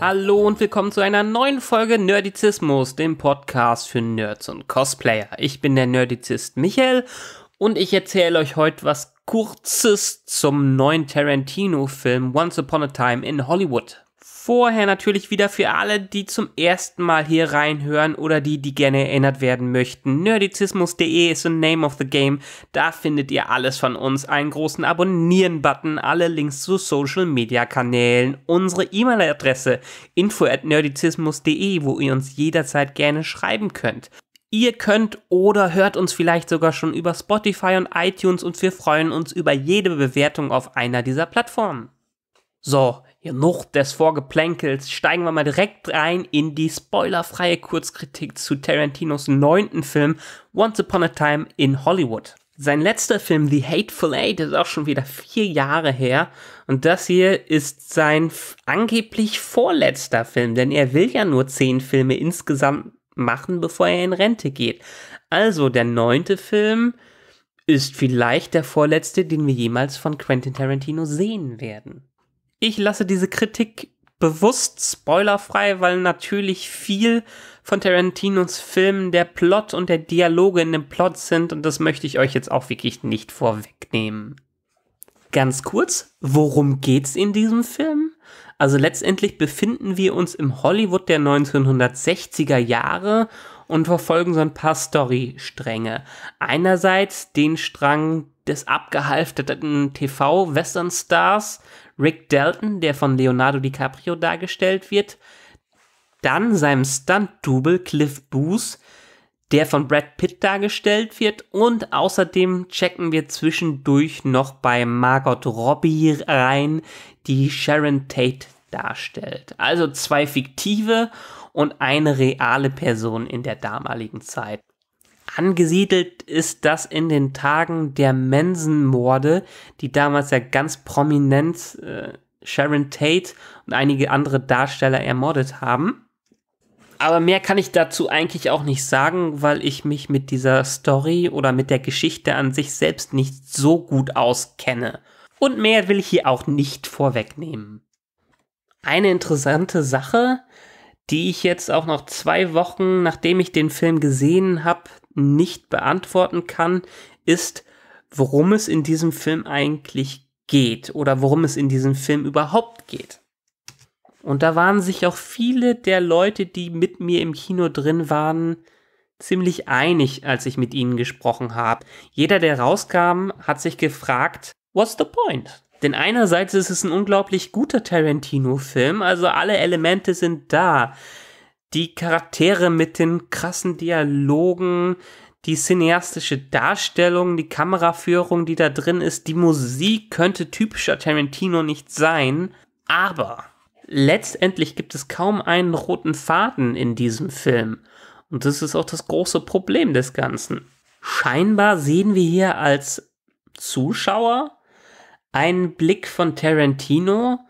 Hallo und willkommen zu einer neuen Folge Nerdizismus, dem Podcast für Nerds und Cosplayer. Ich bin der Nerdizist Michael und ich erzähle euch heute was Kurzes zum neuen Tarantino-Film Once Upon a Time in Hollywood vorher natürlich wieder für alle, die zum ersten Mal hier reinhören oder die, die gerne erinnert werden möchten. Nerdizismus.de ist the name of the game. Da findet ihr alles von uns, einen großen Abonnieren-Button, alle Links zu Social-Media-Kanälen, unsere E-Mail-Adresse info at nerdizismus.de, wo ihr uns jederzeit gerne schreiben könnt. Ihr könnt oder hört uns vielleicht sogar schon über Spotify und iTunes und wir freuen uns über jede Bewertung auf einer dieser Plattformen. So, genug des Vorgeplänkels, steigen wir mal direkt rein in die spoilerfreie Kurzkritik zu Tarantinos neunten Film Once Upon a Time in Hollywood. Sein letzter Film The Hateful Eight ist auch schon wieder vier Jahre her und das hier ist sein angeblich vorletzter Film, denn er will ja nur zehn Filme insgesamt machen, bevor er in Rente geht. Also der neunte Film ist vielleicht der vorletzte, den wir jemals von Quentin Tarantino sehen werden. Ich lasse diese Kritik bewusst spoilerfrei, weil natürlich viel von Tarantinos Filmen der Plot und der Dialoge in dem Plot sind und das möchte ich euch jetzt auch wirklich nicht vorwegnehmen. Ganz kurz, worum geht's in diesem Film? Also letztendlich befinden wir uns im Hollywood der 1960er Jahre und verfolgen so ein paar Storystränge. Einerseits den Strang des abgehalfteten TV-Western-Stars Rick Dalton, der von Leonardo DiCaprio dargestellt wird, dann seinem Stunt-Double Cliff Booth, der von Brad Pitt dargestellt wird und außerdem checken wir zwischendurch noch bei Margot Robbie rein, die Sharon Tate darstellt. Also zwei fiktive und eine reale Person in der damaligen Zeit. Angesiedelt ist das in den Tagen der Mensenmorde, die damals ja ganz prominent äh, Sharon Tate und einige andere Darsteller ermordet haben. Aber mehr kann ich dazu eigentlich auch nicht sagen, weil ich mich mit dieser Story oder mit der Geschichte an sich selbst nicht so gut auskenne. Und mehr will ich hier auch nicht vorwegnehmen. Eine interessante Sache, die ich jetzt auch noch zwei Wochen, nachdem ich den Film gesehen habe, nicht beantworten kann, ist, worum es in diesem Film eigentlich geht oder worum es in diesem Film überhaupt geht. Und da waren sich auch viele der Leute, die mit mir im Kino drin waren, ziemlich einig, als ich mit ihnen gesprochen habe. Jeder, der rauskam, hat sich gefragt, what's the point? Denn einerseits ist es ein unglaublich guter Tarantino-Film, also alle Elemente sind da die Charaktere mit den krassen Dialogen, die cineastische Darstellung, die Kameraführung, die da drin ist, die Musik könnte typischer Tarantino nicht sein, aber letztendlich gibt es kaum einen roten Faden in diesem Film. Und das ist auch das große Problem des Ganzen. Scheinbar sehen wir hier als Zuschauer einen Blick von Tarantino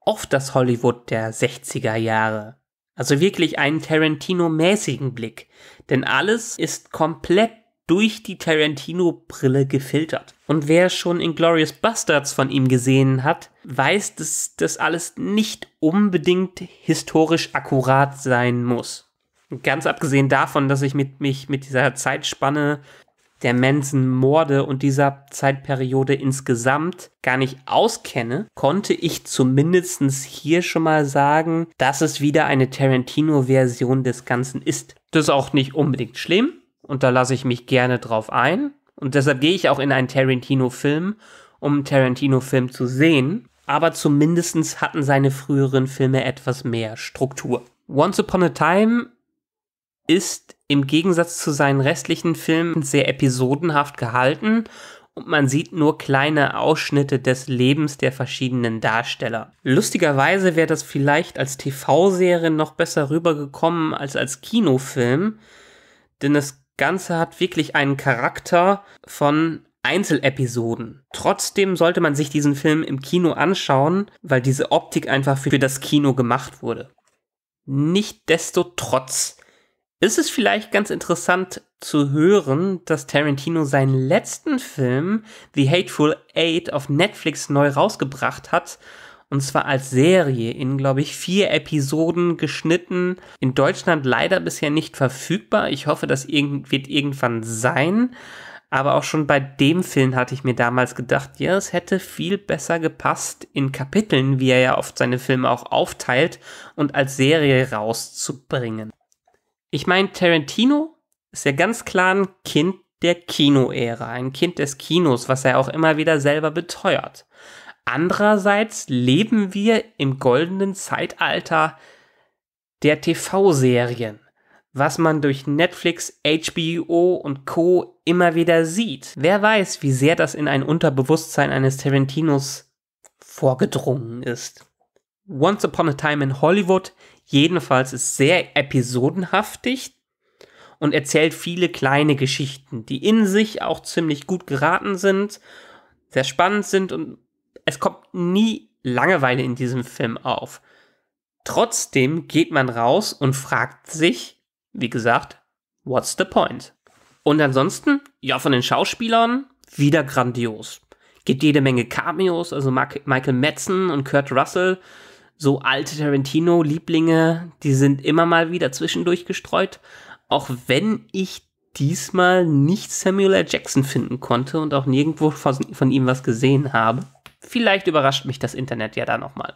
auf das Hollywood der 60er Jahre. Also wirklich einen Tarantino-mäßigen Blick. Denn alles ist komplett durch die Tarantino-Brille gefiltert. Und wer schon Inglorious Bastards von ihm gesehen hat, weiß, dass das alles nicht unbedingt historisch akkurat sein muss. Ganz abgesehen davon, dass ich mit, mich mit dieser Zeitspanne der Manson-Morde und dieser Zeitperiode insgesamt gar nicht auskenne, konnte ich zumindest hier schon mal sagen, dass es wieder eine Tarantino-Version des Ganzen ist. Das ist auch nicht unbedingt schlimm und da lasse ich mich gerne drauf ein. Und deshalb gehe ich auch in einen Tarantino-Film, um einen Tarantino-Film zu sehen. Aber zumindest hatten seine früheren Filme etwas mehr Struktur. Once Upon a Time ist im Gegensatz zu seinen restlichen Filmen sehr episodenhaft gehalten und man sieht nur kleine Ausschnitte des Lebens der verschiedenen Darsteller. Lustigerweise wäre das vielleicht als TV-Serie noch besser rübergekommen als als Kinofilm, denn das Ganze hat wirklich einen Charakter von Einzelepisoden. Trotzdem sollte man sich diesen Film im Kino anschauen, weil diese Optik einfach für das Kino gemacht wurde. Nichtsdestotrotz ist es vielleicht ganz interessant zu hören, dass Tarantino seinen letzten Film, The Hateful Eight, auf Netflix neu rausgebracht hat. Und zwar als Serie in, glaube ich, vier Episoden geschnitten. In Deutschland leider bisher nicht verfügbar. Ich hoffe, das wird irgendwann sein. Aber auch schon bei dem Film hatte ich mir damals gedacht, ja, es hätte viel besser gepasst, in Kapiteln, wie er ja oft seine Filme auch aufteilt, und als Serie rauszubringen. Ich meine, Tarantino ist ja ganz klar ein Kind der Kinoära, ein Kind des Kinos, was er auch immer wieder selber beteuert. Andererseits leben wir im goldenen Zeitalter der TV-Serien, was man durch Netflix, HBO und Co immer wieder sieht. Wer weiß, wie sehr das in ein Unterbewusstsein eines Tarantinos vorgedrungen ist. Once Upon a Time in Hollywood Jedenfalls ist sehr episodenhaftig und erzählt viele kleine Geschichten, die in sich auch ziemlich gut geraten sind, sehr spannend sind und es kommt nie Langeweile in diesem Film auf. Trotzdem geht man raus und fragt sich, wie gesagt, what's the point? Und ansonsten, ja, von den Schauspielern wieder grandios. Gibt jede Menge Cameos, also Michael Madsen und Kurt Russell so alte Tarantino-Lieblinge, die sind immer mal wieder zwischendurch gestreut. Auch wenn ich diesmal nicht Samuel L. Jackson finden konnte und auch nirgendwo von, von ihm was gesehen habe. Vielleicht überrascht mich das Internet ja da nochmal.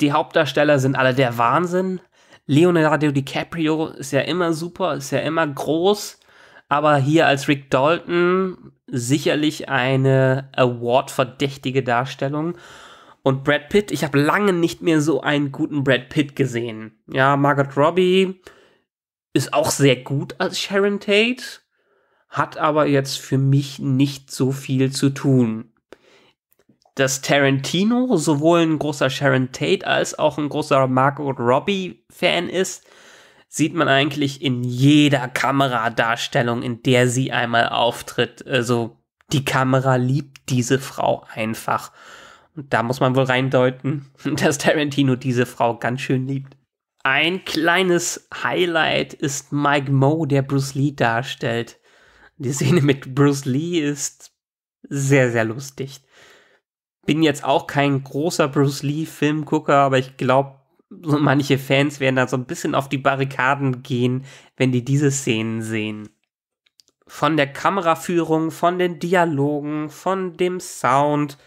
Die Hauptdarsteller sind alle der Wahnsinn. Leonardo DiCaprio ist ja immer super, ist ja immer groß, aber hier als Rick Dalton sicherlich eine Award-verdächtige Darstellung. Und Brad Pitt, ich habe lange nicht mehr so einen guten Brad Pitt gesehen. Ja, Margot Robbie ist auch sehr gut als Sharon Tate, hat aber jetzt für mich nicht so viel zu tun. Dass Tarantino sowohl ein großer Sharon Tate als auch ein großer Margot Robbie-Fan ist, sieht man eigentlich in jeder Kameradarstellung, in der sie einmal auftritt. Also die Kamera liebt diese Frau einfach. Da muss man wohl reindeuten, dass Tarantino diese Frau ganz schön liebt. Ein kleines Highlight ist Mike Moe, der Bruce Lee darstellt. Die Szene mit Bruce Lee ist sehr, sehr lustig. Bin jetzt auch kein großer Bruce Lee-Filmgucker, aber ich glaube, so manche Fans werden da so ein bisschen auf die Barrikaden gehen, wenn die diese Szenen sehen. Von der Kameraführung, von den Dialogen, von dem Sound,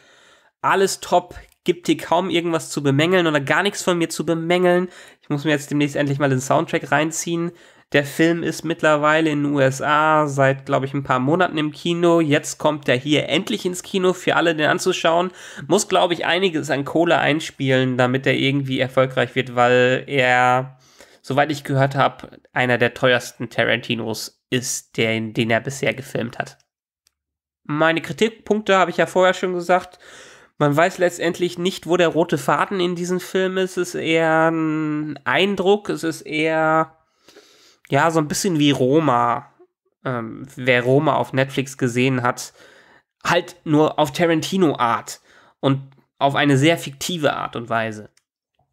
alles top, gibt hier kaum irgendwas zu bemängeln oder gar nichts von mir zu bemängeln. Ich muss mir jetzt demnächst endlich mal den Soundtrack reinziehen. Der Film ist mittlerweile in den USA seit, glaube ich, ein paar Monaten im Kino. Jetzt kommt er hier endlich ins Kino für alle, den anzuschauen. Muss, glaube ich, einiges an Kohle einspielen, damit er irgendwie erfolgreich wird, weil er, soweit ich gehört habe, einer der teuersten Tarantinos ist, der, den er bisher gefilmt hat. Meine Kritikpunkte habe ich ja vorher schon gesagt. Man weiß letztendlich nicht, wo der rote Faden in diesem Film ist. Es ist eher ein Eindruck, es ist eher, ja, so ein bisschen wie Roma. Ähm, wer Roma auf Netflix gesehen hat, halt nur auf Tarantino-Art und auf eine sehr fiktive Art und Weise.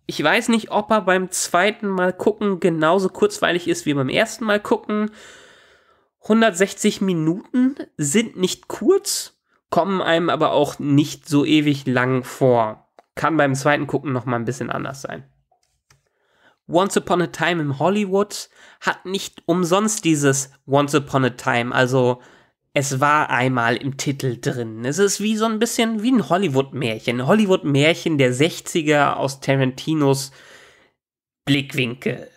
Ich weiß nicht, ob er beim zweiten Mal gucken genauso kurzweilig ist wie beim ersten Mal gucken. 160 Minuten sind nicht kurz, kommen einem aber auch nicht so ewig lang vor. Kann beim zweiten Gucken nochmal ein bisschen anders sein. Once Upon a Time in Hollywood hat nicht umsonst dieses Once Upon a Time, also es war einmal im Titel drin. Es ist wie so ein bisschen wie ein Hollywood-Märchen. Hollywood-Märchen der 60er aus Tarantinos Blickwinkel.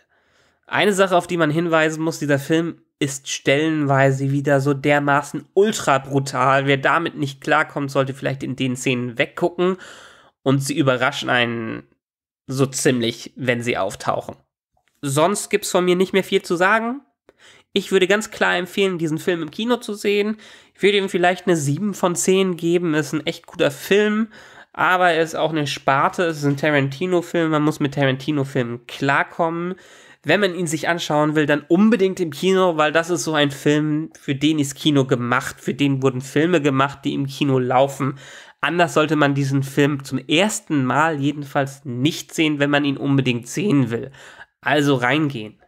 Eine Sache, auf die man hinweisen muss, dieser Film ist stellenweise wieder so dermaßen ultra brutal. Wer damit nicht klarkommt, sollte vielleicht in den Szenen weggucken und sie überraschen einen so ziemlich, wenn sie auftauchen. Sonst gibt es von mir nicht mehr viel zu sagen. Ich würde ganz klar empfehlen, diesen Film im Kino zu sehen. Ich würde ihm vielleicht eine 7 von 10 geben. Ist ein echt guter Film, aber er ist auch eine Sparte. Es ist ein Tarantino-Film. Man muss mit Tarantino-Filmen klarkommen wenn man ihn sich anschauen will, dann unbedingt im Kino, weil das ist so ein Film, für den ist Kino gemacht, für den wurden Filme gemacht, die im Kino laufen. Anders sollte man diesen Film zum ersten Mal jedenfalls nicht sehen, wenn man ihn unbedingt sehen will. Also reingehen.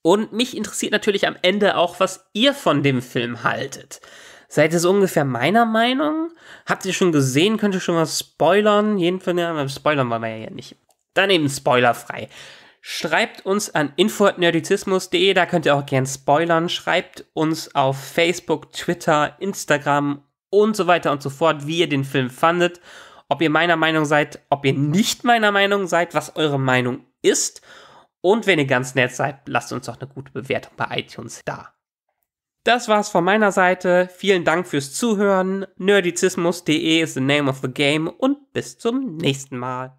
Und mich interessiert natürlich am Ende auch, was ihr von dem Film haltet. Seid ihr so ungefähr meiner Meinung? Habt ihr schon gesehen? Könnt ihr schon was spoilern? Jedenfalls, ja, spoilern wollen wir ja nicht. Daneben spoilerfrei. Schreibt uns an info.nerdizismus.de, da könnt ihr auch gern spoilern. Schreibt uns auf Facebook, Twitter, Instagram und so weiter und so fort, wie ihr den Film fandet. Ob ihr meiner Meinung seid, ob ihr nicht meiner Meinung seid, was eure Meinung ist. Und wenn ihr ganz nett seid, lasst uns doch eine gute Bewertung bei iTunes da. Das war's von meiner Seite. Vielen Dank fürs Zuhören. Nerdizismus.de ist the name of the game und bis zum nächsten Mal.